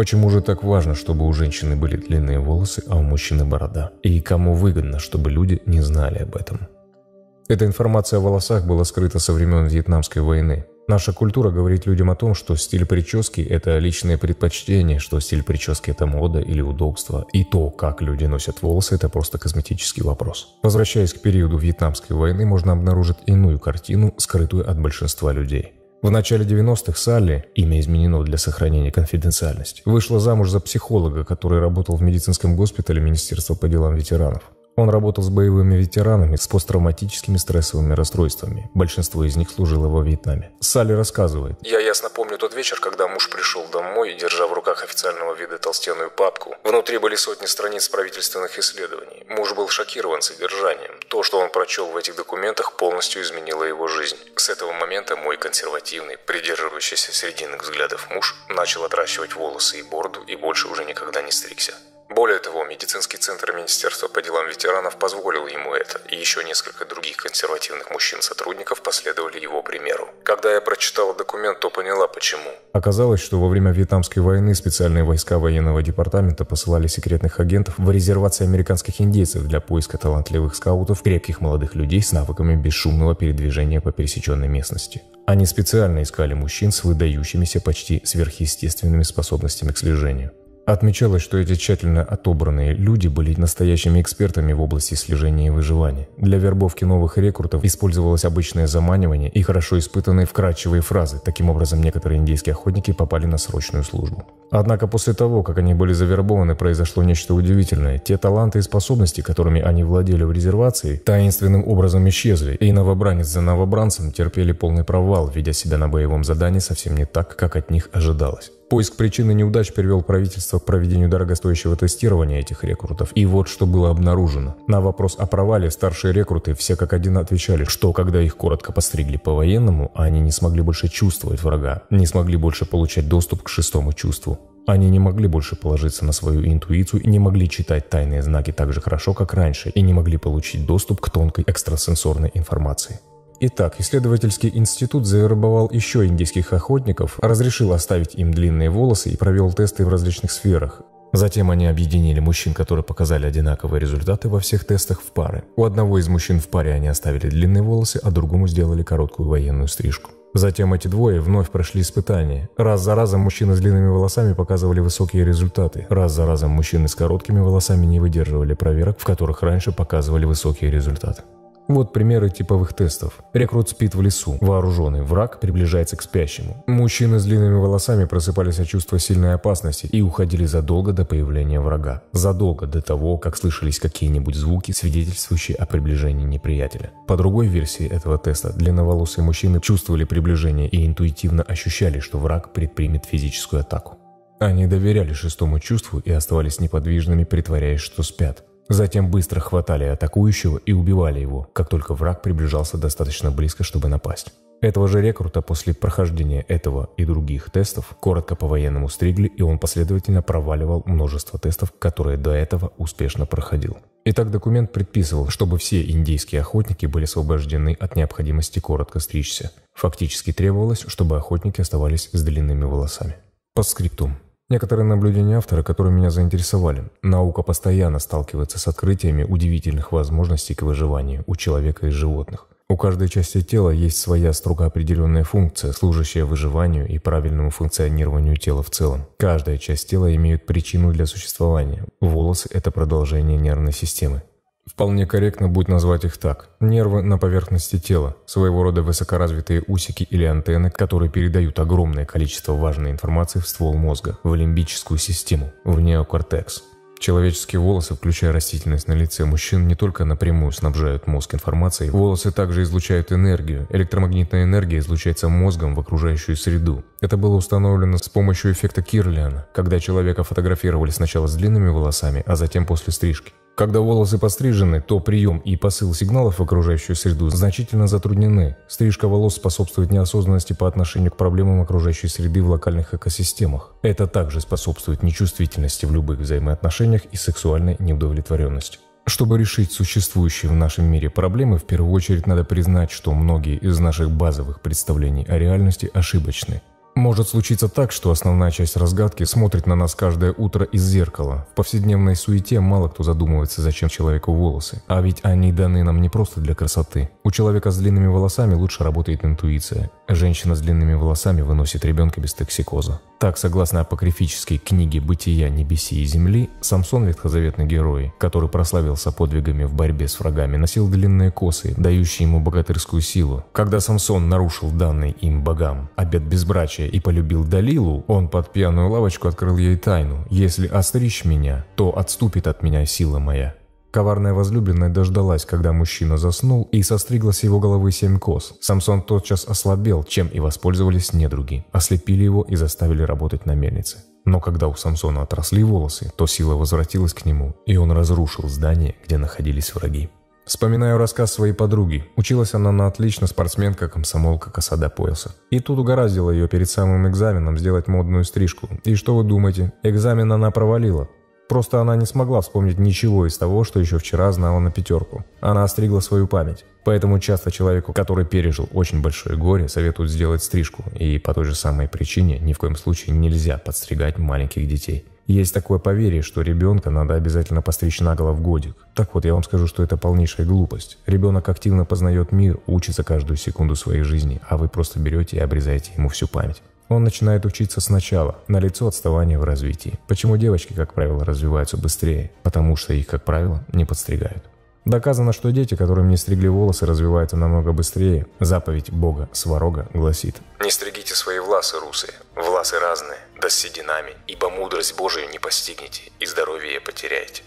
Почему же так важно, чтобы у женщины были длинные волосы, а у мужчины борода? И кому выгодно, чтобы люди не знали об этом? Эта информация о волосах была скрыта со времен Вьетнамской войны. Наша культура говорит людям о том, что стиль прически – это личное предпочтение, что стиль прически – это мода или удобство, и то, как люди носят волосы – это просто косметический вопрос. Возвращаясь к периоду Вьетнамской войны, можно обнаружить иную картину, скрытую от большинства людей – в начале 90-х Салли, имя изменено для сохранения конфиденциальности, вышла замуж за психолога, который работал в медицинском госпитале Министерства по делам ветеранов. Он работал с боевыми ветеранами с посттравматическими стрессовыми расстройствами. Большинство из них служило во Вьетнаме. Салли рассказывает. «Я ясно помню тот вечер, когда муж пришел домой, держа в руках официального вида толстенную папку, внутри были сотни страниц правительственных исследований. Муж был шокирован содержанием. То, что он прочел в этих документах, полностью изменило его жизнь. С этого момента мой консервативный, придерживающийся срединных взглядов муж начал отращивать волосы и бороду и больше уже никогда не стригся. Более того, медицинский центр Министерства по делам ветеранов позволил ему это, и еще несколько других консервативных мужчин-сотрудников последовали его примеру. Когда я прочитала документ, то поняла почему. Оказалось, что во время Вьетнамской войны специальные войска военного департамента посылали секретных агентов в резервации американских индейцев для поиска талантливых скаутов, крепких молодых людей с навыками бесшумного передвижения по пересеченной местности. Они специально искали мужчин с выдающимися почти сверхъестественными способностями к слежению. Отмечалось, что эти тщательно отобранные люди были настоящими экспертами в области слежения и выживания. Для вербовки новых рекрутов использовалось обычное заманивание и хорошо испытанные вкрадчивые фразы. Таким образом, некоторые индейские охотники попали на срочную службу. Однако после того, как они были завербованы, произошло нечто удивительное. Те таланты и способности, которыми они владели в резервации, таинственным образом исчезли, и новобранец за новобранцем терпели полный провал, ведя себя на боевом задании совсем не так, как от них ожидалось. Поиск причины неудач привел правительство к проведению дорогостоящего тестирования этих рекрутов. И вот что было обнаружено. На вопрос о провале старшие рекруты все как один отвечали, что когда их коротко постригли по-военному, они не смогли больше чувствовать врага, не смогли больше получать доступ к шестому чувству. Они не могли больше положиться на свою интуицию и не могли читать тайные знаки так же хорошо, как раньше, и не могли получить доступ к тонкой экстрасенсорной информации. Итак, исследовательский институт завербовал еще индийских охотников, разрешил оставить им длинные волосы и провел тесты в различных сферах. Затем они объединили мужчин, которые показали одинаковые результаты во всех тестах в пары. У одного из мужчин в паре они оставили длинные волосы, а другому сделали короткую военную стрижку. Затем эти двое вновь прошли испытания. Раз за разом мужчины с длинными волосами показывали высокие результаты. Раз за разом мужчины с короткими волосами не выдерживали проверок, в которых раньше показывали высокие результаты. Вот примеры типовых тестов. Рекрут спит в лесу. Вооруженный враг приближается к спящему. Мужчины с длинными волосами просыпались от чувства сильной опасности и уходили задолго до появления врага. Задолго до того, как слышались какие-нибудь звуки, свидетельствующие о приближении неприятеля. По другой версии этого теста, длинноволосые мужчины чувствовали приближение и интуитивно ощущали, что враг предпримет физическую атаку. Они доверяли шестому чувству и оставались неподвижными, притворяясь, что спят. Затем быстро хватали атакующего и убивали его, как только враг приближался достаточно близко, чтобы напасть. Этого же рекрута после прохождения этого и других тестов коротко по-военному стригли, и он последовательно проваливал множество тестов, которые до этого успешно проходил. Итак, документ предписывал, чтобы все индейские охотники были освобождены от необходимости коротко стричься. Фактически требовалось, чтобы охотники оставались с длинными волосами. По скриптум. Некоторые наблюдения автора, которые меня заинтересовали. Наука постоянно сталкивается с открытиями удивительных возможностей к выживанию у человека и животных. У каждой части тела есть своя строго определенная функция, служащая выживанию и правильному функционированию тела в целом. Каждая часть тела имеет причину для существования. Волосы – это продолжение нервной системы. Вполне корректно будет назвать их так. Нервы на поверхности тела, своего рода высокоразвитые усики или антенны, которые передают огромное количество важной информации в ствол мозга, в лимбическую систему, в неокортекс. Человеческие волосы, включая растительность на лице мужчин, не только напрямую снабжают мозг информацией, волосы также излучают энергию. Электромагнитная энергия излучается мозгом в окружающую среду. Это было установлено с помощью эффекта Кирлиана, когда человека фотографировали сначала с длинными волосами, а затем после стрижки. Когда волосы пострижены, то прием и посыл сигналов в окружающую среду значительно затруднены. Стрижка волос способствует неосознанности по отношению к проблемам окружающей среды в локальных экосистемах. Это также способствует нечувствительности в любых взаимоотношениях и сексуальной неудовлетворенности. Чтобы решить существующие в нашем мире проблемы, в первую очередь надо признать, что многие из наших базовых представлений о реальности ошибочны. Может случиться так, что основная часть разгадки смотрит на нас каждое утро из зеркала. В повседневной суете мало кто задумывается, зачем человеку волосы. А ведь они даны нам не просто для красоты. У человека с длинными волосами лучше работает интуиция. Женщина с длинными волосами выносит ребенка без токсикоза. Так, согласно апокрифической книге «Бытия небеси и земли», Самсон ветхозаветный герой, который прославился подвигами в борьбе с врагами, носил длинные косы, дающие ему богатырскую силу. Когда Самсон нарушил данный им богам обет безбрачия, зрелище и полюбил Далилу, он под пьяную лавочку открыл ей тайну. Если остричь меня, то отступит от меня сила моя. Коварная возлюбленная дождалась, когда мужчина заснул, и состригла с его головы семь кос. Самсон тотчас ослабел, чем и воспользовались недруги. Ослепили его и заставили работать на мельнице. Но когда у Самсона отросли волосы, то сила возвратилась к нему, и он разрушил здание, где находились враги. Вспоминаю рассказ своей подруги. Училась она на отлично, спортсменка, комсомолка, косада до пояса. И тут угораздило ее перед самым экзаменом сделать модную стрижку. И что вы думаете? Экзамен она провалила. Просто она не смогла вспомнить ничего из того, что еще вчера знала на пятерку. Она остригла свою память. Поэтому часто человеку, который пережил очень большое горе, советуют сделать стрижку. И по той же самой причине ни в коем случае нельзя подстригать маленьких детей. Есть такое поверье, что ребенка надо обязательно постричь наголо в годик. Так вот, я вам скажу, что это полнейшая глупость. Ребенок активно познает мир, учится каждую секунду своей жизни, а вы просто берете и обрезаете ему всю память. Он начинает учиться сначала, на лицо отставание в развитии. Почему девочки, как правило, развиваются быстрее? Потому что их, как правило, не подстригают. Доказано, что дети, которым не стригли волосы, развиваются намного быстрее. Заповедь Бога Сварога гласит. «Не стригите свои власы, русые, власы разные, да с сединами, ибо мудрость Божию не постигнете, и здоровье потеряете».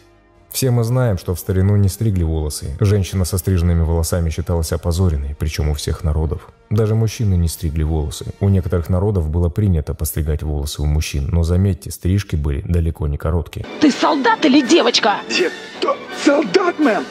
Все мы знаем, что в старину не стригли волосы. Женщина со стриженными волосами считалась опозоренной, причем у всех народов. Даже мужчины не стригли волосы. У некоторых народов было принято постригать волосы у мужчин, но заметьте, стрижки были далеко не короткие. Ты солдат или девочка? Нет, солдат, мэм!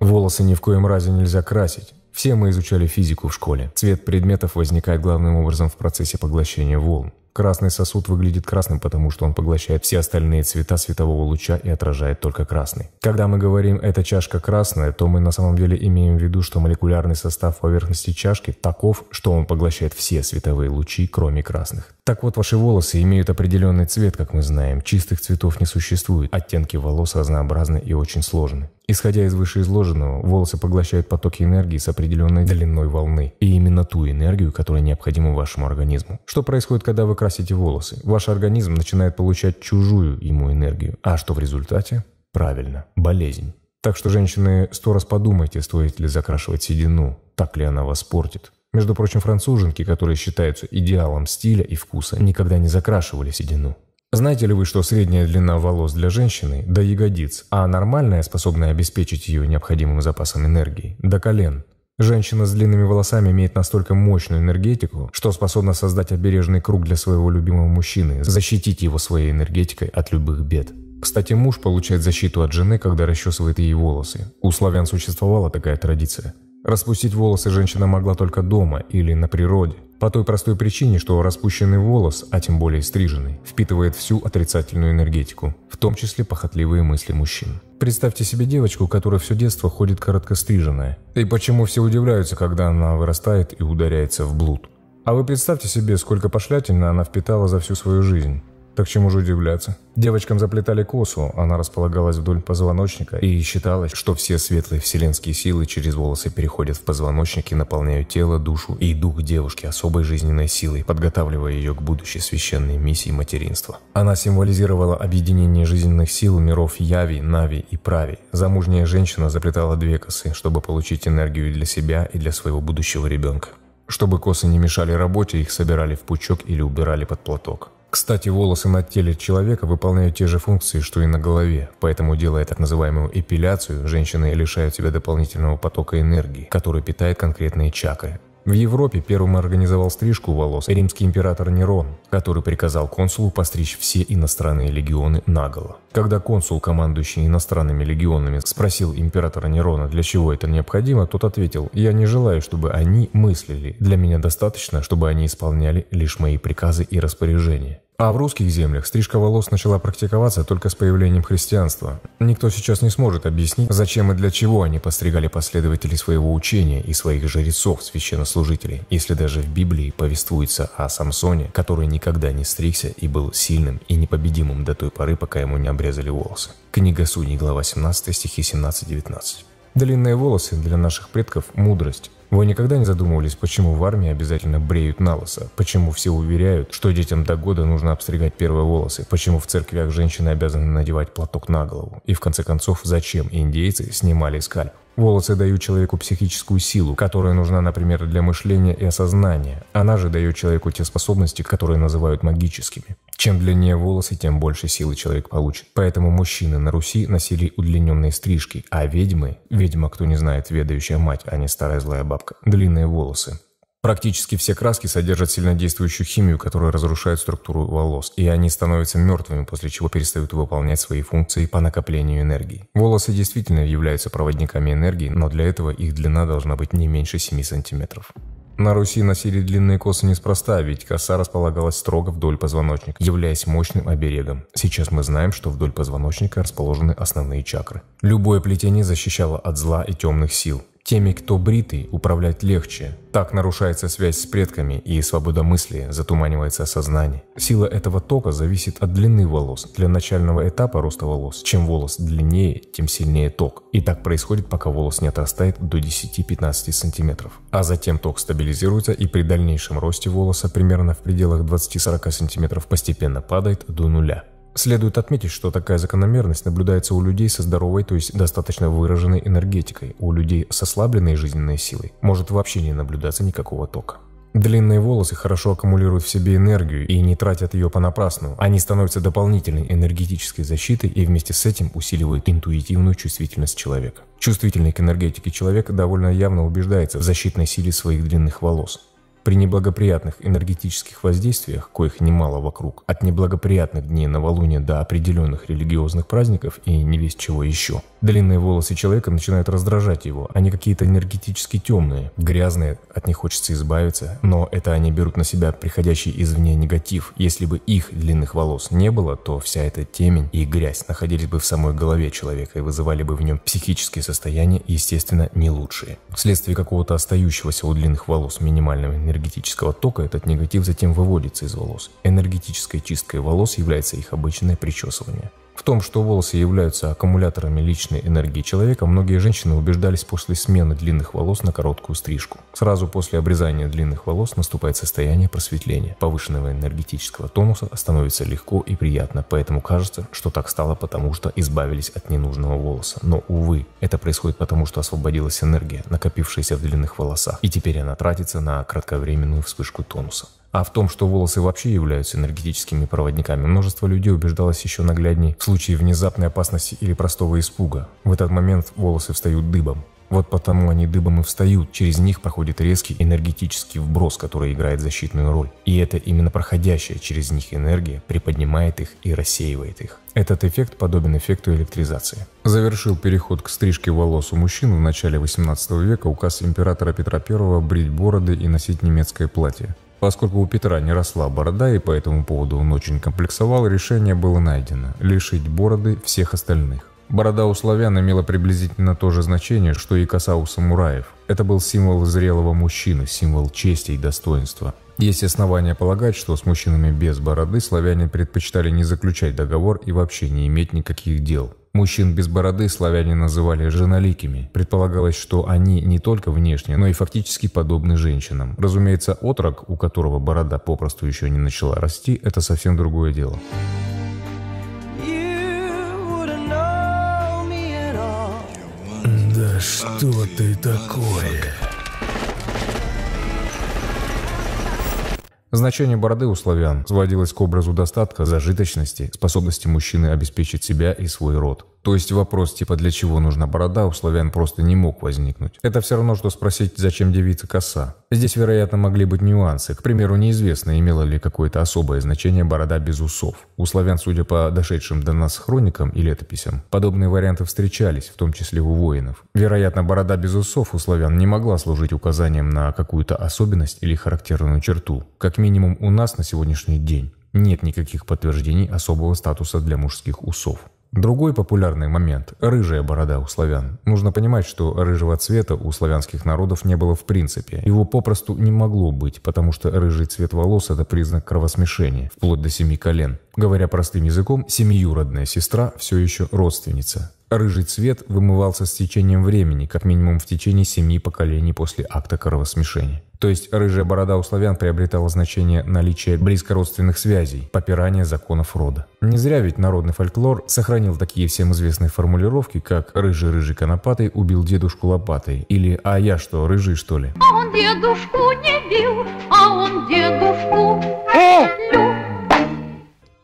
Волосы ни в коем разе нельзя красить. Все мы изучали физику в школе. Цвет предметов возникает главным образом в процессе поглощения волн. Красный сосуд выглядит красным, потому что он поглощает все остальные цвета светового луча и отражает только красный. Когда мы говорим «эта чашка красная», то мы на самом деле имеем в виду, что молекулярный состав поверхности чашки таков, что он поглощает все световые лучи, кроме красных. Так вот, ваши волосы имеют определенный цвет, как мы знаем. Чистых цветов не существует. Оттенки волос разнообразны и очень сложны. Исходя из вышеизложенного, волосы поглощают потоки энергии с определенной длиной волны. И именно ту энергию, которая необходима вашему организму. Что происходит, когда вы красите красите волосы, ваш организм начинает получать чужую ему энергию, а что в результате? Правильно, болезнь. Так что, женщины, сто раз подумайте, стоит ли закрашивать седину, так ли она вас портит. Между прочим, француженки, которые считаются идеалом стиля и вкуса, никогда не закрашивали седину. Знаете ли вы, что средняя длина волос для женщины – до ягодиц, а нормальная, способная обеспечить ее необходимым запасом энергии – до колен – Женщина с длинными волосами имеет настолько мощную энергетику, что способна создать обережный круг для своего любимого мужчины, защитить его своей энергетикой от любых бед. Кстати, муж получает защиту от жены, когда расчесывает ей волосы. У славян существовала такая традиция. Распустить волосы женщина могла только дома или на природе. По той простой причине, что распущенный волос, а тем более стриженный, впитывает всю отрицательную энергетику, в том числе похотливые мысли мужчин. Представьте себе девочку, которая все детство ходит короткостриженная. И почему все удивляются, когда она вырастает и ударяется в блуд? А вы представьте себе, сколько пошлятельно она впитала за всю свою жизнь. Так чему же удивляться? Девочкам заплетали косу, она располагалась вдоль позвоночника, и считалось, что все светлые вселенские силы через волосы переходят в позвоночник и наполняют тело, душу и дух девушки особой жизненной силой, подготавливая ее к будущей священной миссии материнства. Она символизировала объединение жизненных сил миров Яви, Нави и Прави. Замужняя женщина заплетала две косы, чтобы получить энергию для себя и для своего будущего ребенка. Чтобы косы не мешали работе, их собирали в пучок или убирали под платок. Кстати, волосы на теле человека выполняют те же функции, что и на голове, поэтому, делая так называемую эпиляцию, женщины лишают себя дополнительного потока энергии, который питает конкретные чакры. В Европе первым организовал стрижку волос римский император Нерон, который приказал консулу постричь все иностранные легионы наголо. Когда консул, командующий иностранными легионами, спросил императора Нерона, для чего это необходимо, тот ответил, «Я не желаю, чтобы они мыслили. Для меня достаточно, чтобы они исполняли лишь мои приказы и распоряжения». А в русских землях стрижка волос начала практиковаться только с появлением христианства. Никто сейчас не сможет объяснить, зачем и для чего они постригали последователей своего учения и своих жрецов, священнослужителей, если даже в Библии повествуется о Самсоне, который никогда не стригся и был сильным и непобедимым до той поры, пока ему не обрезали волосы. Книга Судей, глава 17, стихи 17-19. Длинные волосы для наших предков – мудрость. Вы никогда не задумывались, почему в армии обязательно бреют на лысо? Почему все уверяют, что детям до года нужно обстригать первые волосы? Почему в церквях женщины обязаны надевать платок на голову? И в конце концов, зачем индейцы снимали скальп? Волосы дают человеку психическую силу, которая нужна, например, для мышления и осознания. Она же дает человеку те способности, которые называют магическими. Чем длиннее волосы, тем больше силы человек получит. Поэтому мужчины на Руси носили удлиненные стрижки, а ведьмы, ведьма, кто не знает, ведающая мать, а не старая злая бабка, длинные волосы. Практически все краски содержат сильнодействующую химию, которая разрушает структуру волос, и они становятся мертвыми, после чего перестают выполнять свои функции по накоплению энергии. Волосы действительно являются проводниками энергии, но для этого их длина должна быть не меньше 7 сантиметров. На Руси носили длинные косы неспроста, ведь коса располагалась строго вдоль позвоночника, являясь мощным оберегом. Сейчас мы знаем, что вдоль позвоночника расположены основные чакры. Любое плетение защищало от зла и темных сил. Теми, кто бритый, управлять легче. Так нарушается связь с предками и свобода мысли, затуманивается сознание. Сила этого тока зависит от длины волос. Для начального этапа роста волос, чем волос длиннее, тем сильнее ток. И так происходит, пока волос не отрастает до 10-15 см. А затем ток стабилизируется и при дальнейшем росте волоса примерно в пределах 20-40 см постепенно падает до нуля. Следует отметить, что такая закономерность наблюдается у людей со здоровой, то есть достаточно выраженной энергетикой, у людей с ослабленной жизненной силой может вообще не наблюдаться никакого тока. Длинные волосы хорошо аккумулируют в себе энергию и не тратят ее понапрасну. Они становятся дополнительной энергетической защитой и вместе с этим усиливают интуитивную чувствительность человека. Чувствительный к энергетике человек довольно явно убеждается в защитной силе своих длинных волос. При неблагоприятных энергетических воздействиях, коих немало вокруг, от неблагоприятных дней новолуния до определенных религиозных праздников и не весь чего еще, длинные волосы человека начинают раздражать его, они какие-то энергетически темные, грязные, от них хочется избавиться, но это они берут на себя приходящий извне негатив. Если бы их длинных волос не было, то вся эта темень и грязь находились бы в самой голове человека и вызывали бы в нем психические состояния, естественно, не лучшие. Вследствие какого-то остающегося у длинных волос минимального энергетического энергетического тока этот негатив затем выводится из волос. Энергетической чисткой волос является их обычное причесывание. В том, что волосы являются аккумуляторами личной энергии человека, многие женщины убеждались после смены длинных волос на короткую стрижку. Сразу после обрезания длинных волос наступает состояние просветления. Повышенного энергетического тонуса становится легко и приятно, поэтому кажется, что так стало потому, что избавились от ненужного волоса. Но, увы, это происходит потому, что освободилась энергия, накопившаяся в длинных волосах, и теперь она тратится на кратковременную вспышку тонуса а в том, что волосы вообще являются энергетическими проводниками, множество людей убеждалось еще нагляднее в случае внезапной опасности или простого испуга. В этот момент волосы встают дыбом. Вот потому они дыбом и встают, через них проходит резкий энергетический вброс, который играет защитную роль. И это именно проходящая через них энергия приподнимает их и рассеивает их. Этот эффект подобен эффекту электризации. Завершил переход к стрижке волос у мужчин в начале 18 века указ императора Петра I брить бороды и носить немецкое платье. Поскольку у Петра не росла борода и по этому поводу он очень комплексовал, решение было найдено – лишить бороды всех остальных. Борода у славян имела приблизительно то же значение, что и коса у самураев. Это был символ зрелого мужчины, символ чести и достоинства. Есть основания полагать, что с мужчинами без бороды славяне предпочитали не заключать договор и вообще не иметь никаких дел. Мужчин без бороды славяне называли «женоликими». Предполагалось, что они не только внешне, но и фактически подобны женщинам. Разумеется, отрок, у которого борода попросту еще не начала расти, это совсем другое дело. Да что ты такое? Значение бороды у славян сводилось к образу достатка, зажиточности, способности мужчины обеспечить себя и свой род. То есть вопрос типа «для чего нужна борода?» у славян просто не мог возникнуть. Это все равно, что спросить «зачем девица коса?». Здесь, вероятно, могли быть нюансы. К примеру, неизвестно, имела ли какое-то особое значение борода без усов. У славян, судя по дошедшим до нас хроникам и летописям, подобные варианты встречались, в том числе у воинов. Вероятно, борода без усов у славян не могла служить указанием на какую-то особенность или характерную черту. Как минимум у нас на сегодняшний день нет никаких подтверждений особого статуса для мужских усов. Другой популярный момент – рыжая борода у славян. Нужно понимать, что рыжего цвета у славянских народов не было в принципе. Его попросту не могло быть, потому что рыжий цвет волос – это признак кровосмешения, вплоть до семи колен. Говоря простым языком, семиюродная сестра все еще родственница. Рыжий цвет вымывался с течением времени, как минимум в течение семи поколений после акта кровосмешения. То есть рыжая борода у славян приобретала значение наличия близкородственных связей, попирания законов рода. Не зря ведь народный фольклор сохранил такие всем известные формулировки, как «рыжий-рыжий конопатый убил дедушку лопатой» или «а я что, рыжий что ли?» А он дедушку не бил, а он дедушку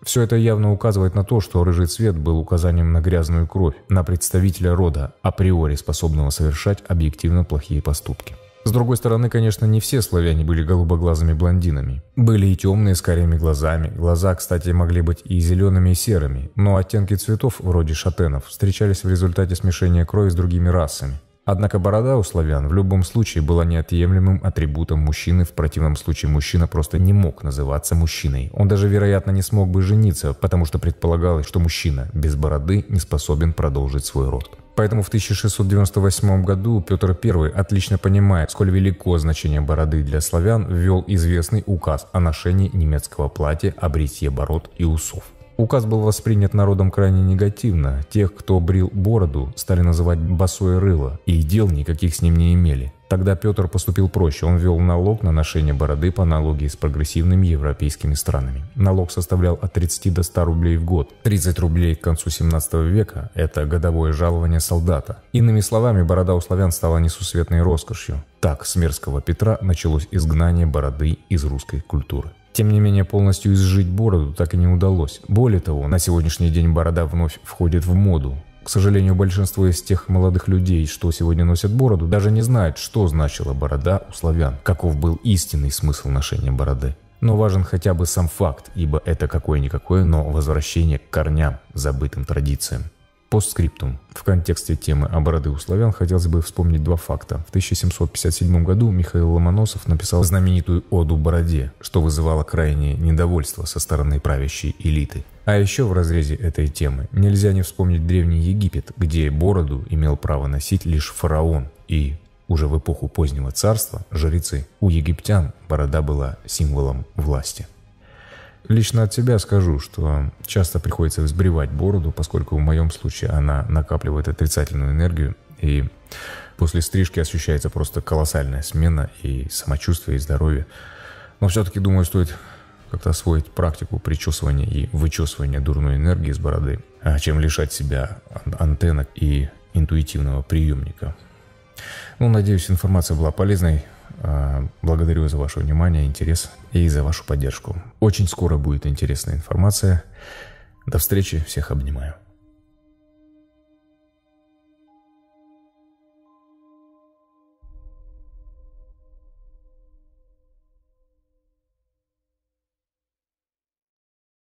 Все это явно указывает на то, что рыжий цвет был указанием на грязную кровь, на представителя рода, априори способного совершать объективно плохие поступки. С другой стороны, конечно, не все славяне были голубоглазыми блондинами. Были и темные с карими глазами. Глаза, кстати, могли быть и зелеными, и серыми. Но оттенки цветов, вроде шатенов, встречались в результате смешения крови с другими расами. Однако борода у славян в любом случае была неотъемлемым атрибутом мужчины, в противном случае мужчина просто не мог называться мужчиной. Он даже, вероятно, не смог бы жениться, потому что предполагалось, что мужчина без бороды не способен продолжить свой род. Поэтому в 1698 году Петр I, отлично понимая, сколь велико значение бороды для славян, ввел известный указ о ношении немецкого платья, обритье бород и усов. Указ был воспринят народом крайне негативно. Тех, кто брил бороду, стали называть «босое рыло», и дел никаких с ним не имели. Тогда Петр поступил проще. Он ввел налог на ношение бороды по аналогии с прогрессивными европейскими странами. Налог составлял от 30 до 100 рублей в год. 30 рублей к концу 17 века – это годовое жалование солдата. Иными словами, борода у славян стала несусветной роскошью. Так, с мерзкого Петра началось изгнание бороды из русской культуры. Тем не менее, полностью изжить бороду так и не удалось. Более того, на сегодняшний день борода вновь входит в моду. К сожалению, большинство из тех молодых людей, что сегодня носят бороду, даже не знают, что значила борода у славян, каков был истинный смысл ношения бороды. Но важен хотя бы сам факт, ибо это какое-никакое, но возвращение к корням, забытым традициям. Постскриптум. В контексте темы о бороды у славян хотелось бы вспомнить два факта. В 1757 году Михаил Ломоносов написал знаменитую «Оду бороде», что вызывало крайнее недовольство со стороны правящей элиты. А еще в разрезе этой темы нельзя не вспомнить Древний Египет, где бороду имел право носить лишь фараон и уже в эпоху позднего царства жрецы. У египтян борода была символом власти. Лично от себя скажу, что часто приходится взбревать бороду, поскольку в моем случае она накапливает отрицательную энергию, и после стрижки ощущается просто колоссальная смена и самочувствие, и здоровье. Но все-таки, думаю, стоит как-то освоить практику причесывания и вычесывания дурной энергии с бороды, а чем лишать себя антенок и интуитивного приемника. Ну, надеюсь, информация была полезной. Э, благодарю за ваше внимание, интерес и за вашу поддержку. Очень скоро будет интересная информация. До встречи, всех обнимаю.